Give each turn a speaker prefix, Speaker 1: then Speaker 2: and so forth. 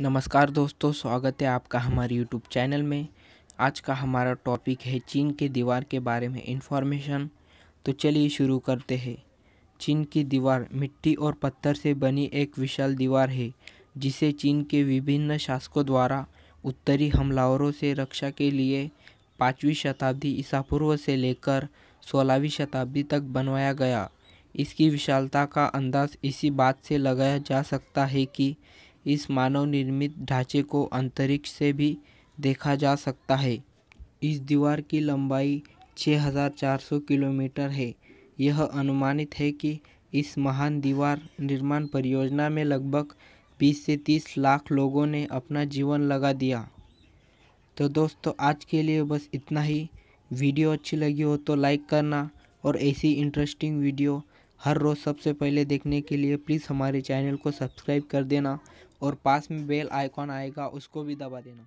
Speaker 1: नमस्कार दोस्तों स्वागत है आपका हमारे YouTube चैनल में आज का हमारा टॉपिक है चीन के दीवार के बारे में इन्फॉर्मेशन तो चलिए शुरू करते हैं चीन की दीवार मिट्टी और पत्थर से बनी एक विशाल दीवार है जिसे चीन के विभिन्न शासकों द्वारा उत्तरी हमलावरों से रक्षा के लिए पाँचवीं शताब्दी ईसा पूर्व से लेकर सोलहवीं शताब्दी तक बनवाया गया इसकी विशालता का अंदाज इसी बात से लगाया जा सकता है कि इस मानव निर्मित ढांचे को अंतरिक्ष से भी देखा जा सकता है इस दीवार की लंबाई 6400 किलोमीटर है यह अनुमानित है कि इस महान दीवार निर्माण परियोजना में लगभग 20 से 30 लाख लोगों ने अपना जीवन लगा दिया तो दोस्तों आज के लिए बस इतना ही वीडियो अच्छी लगी हो तो लाइक करना और ऐसी इंटरेस्टिंग वीडियो हर रोज़ सबसे पहले देखने के लिए प्लीज़ हमारे चैनल को सब्सक्राइब कर देना और पास में बेल आइकॉन आएगा उसको भी दबा देना